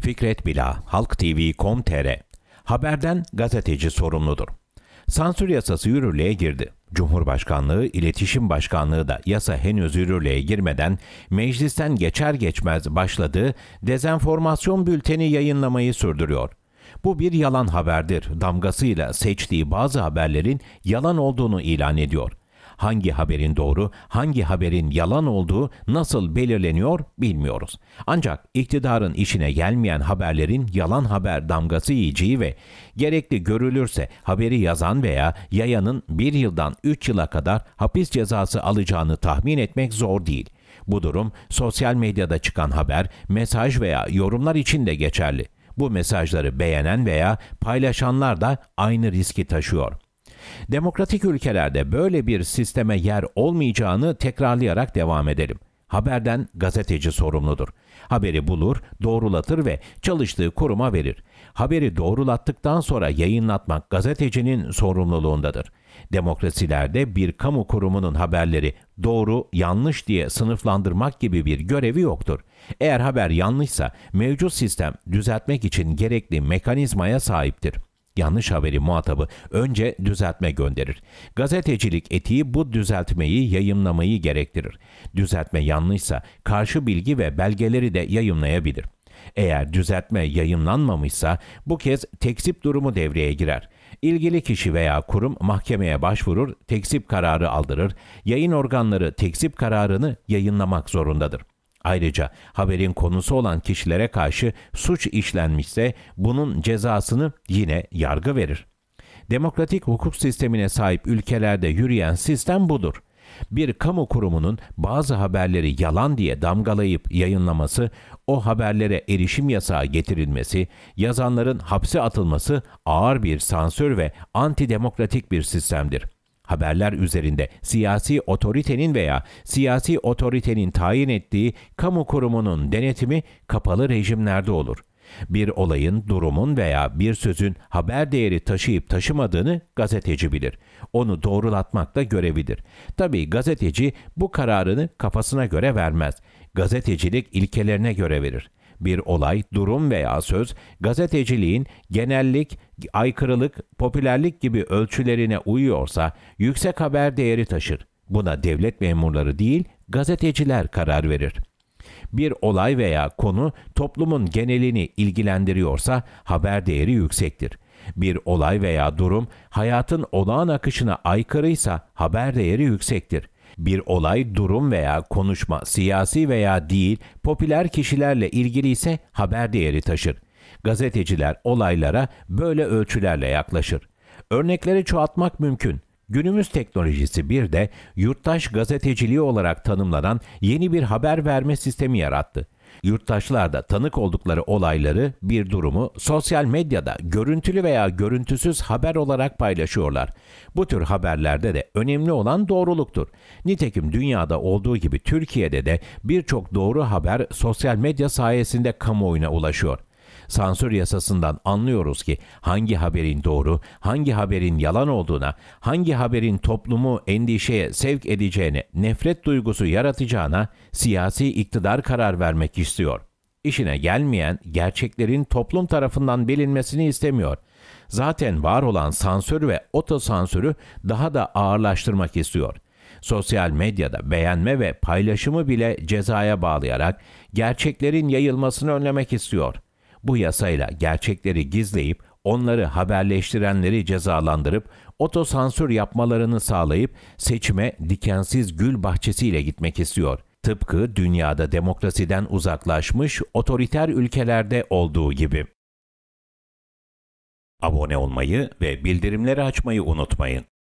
Fikret Bila, HalkTV.com.tr Haberden gazeteci sorumludur. Sansür yasası yürürlüğe girdi. Cumhurbaşkanlığı İletişim Başkanlığı da yasa henüz yürürlüğe girmeden meclisten geçer geçmez başladığı dezenformasyon bülteni yayınlamayı sürdürüyor. Bu bir yalan haberdir damgasıyla seçtiği bazı haberlerin yalan olduğunu ilan ediyor hangi haberin doğru, hangi haberin yalan olduğu nasıl belirleniyor bilmiyoruz. Ancak iktidarın işine gelmeyen haberlerin yalan haber damgası yiyeceği ve gerekli görülürse haberi yazan veya yayanın bir yıldan üç yıla kadar hapis cezası alacağını tahmin etmek zor değil. Bu durum sosyal medyada çıkan haber, mesaj veya yorumlar için de geçerli. Bu mesajları beğenen veya paylaşanlar da aynı riski taşıyor. Demokratik ülkelerde böyle bir sisteme yer olmayacağını tekrarlayarak devam edelim. Haberden gazeteci sorumludur. Haberi bulur, doğrulatır ve çalıştığı kuruma verir. Haberi doğrulattıktan sonra yayınlatmak gazetecinin sorumluluğundadır. Demokrasilerde bir kamu kurumunun haberleri doğru, yanlış diye sınıflandırmak gibi bir görevi yoktur. Eğer haber yanlışsa mevcut sistem düzeltmek için gerekli mekanizmaya sahiptir yanlış haberi muhatabı önce düzeltme gönderir. Gazetecilik etiği bu düzeltmeyi yayımlamayı gerektirir. Düzeltme yanlışsa karşı bilgi ve belgeleri de yayımlayabilir. Eğer düzeltme yayımlanmamışsa bu kez tekzip durumu devreye girer. İlgili kişi veya kurum mahkemeye başvurur, tekzip kararı aldırır. Yayın organları tekzip kararını yayınlamak zorundadır. Ayrıca haberin konusu olan kişilere karşı suç işlenmişse bunun cezasını yine yargı verir. Demokratik hukuk sistemine sahip ülkelerde yürüyen sistem budur. Bir kamu kurumunun bazı haberleri yalan diye damgalayıp yayınlaması, o haberlere erişim yasağı getirilmesi, yazanların hapse atılması ağır bir sansür ve antidemokratik bir sistemdir.'' haberler üzerinde siyasi otoritenin veya siyasi otoritenin tayin ettiği kamu kurumunun denetimi kapalı rejimlerde olur. Bir olayın, durumun veya bir sözün haber değeri taşıyıp taşımadığını gazeteci bilir. Onu doğrulatmak da görevidir. Tabii gazeteci bu kararını kafasına göre vermez. Gazetecilik ilkelerine göre verir bir olay, durum veya söz gazeteciliğin genellik, aykırılık, popülerlik gibi ölçülerine uyuyorsa yüksek haber değeri taşır. Buna devlet memurları değil, gazeteciler karar verir. Bir olay veya konu toplumun genelini ilgilendiriyorsa haber değeri yüksektir. Bir olay veya durum hayatın olağan akışına aykırıysa haber değeri yüksektir. Bir olay, durum veya konuşma siyasi veya değil, popüler kişilerle ilgili ise haber değeri taşır. Gazeteciler olaylara böyle ölçülerle yaklaşır. Örnekleri çoğaltmak mümkün. Günümüz teknolojisi bir de yurttaş gazeteciliği olarak tanımlanan yeni bir haber verme sistemi yarattı. Yurttaşlar da tanık oldukları olayları, bir durumu sosyal medyada görüntülü veya görüntüsüz haber olarak paylaşıyorlar. Bu tür haberlerde de önemli olan doğruluktur. Nitekim dünyada olduğu gibi Türkiye'de de birçok doğru haber sosyal medya sayesinde kamuoyuna ulaşıyor. Sansür yasasından anlıyoruz ki hangi haberin doğru, hangi haberin yalan olduğuna, hangi haberin toplumu endişeye sevk edeceğine, nefret duygusu yaratacağına siyasi iktidar karar vermek istiyor. İşine gelmeyen gerçeklerin toplum tarafından bilinmesini istemiyor. Zaten var olan sansür ve otosansürü daha da ağırlaştırmak istiyor. Sosyal medyada beğenme ve paylaşımı bile cezaya bağlayarak gerçeklerin yayılmasını önlemek istiyor.'' Bu yasayla gerçekleri gizleyip onları haberleştirenleri cezalandırıp otosansür yapmalarını sağlayıp seçime dikensiz gül bahçesiyle gitmek istiyor. Tıpkı dünyada demokrasiden uzaklaşmış otoriter ülkelerde olduğu gibi. Abone olmayı ve bildirimleri açmayı unutmayın.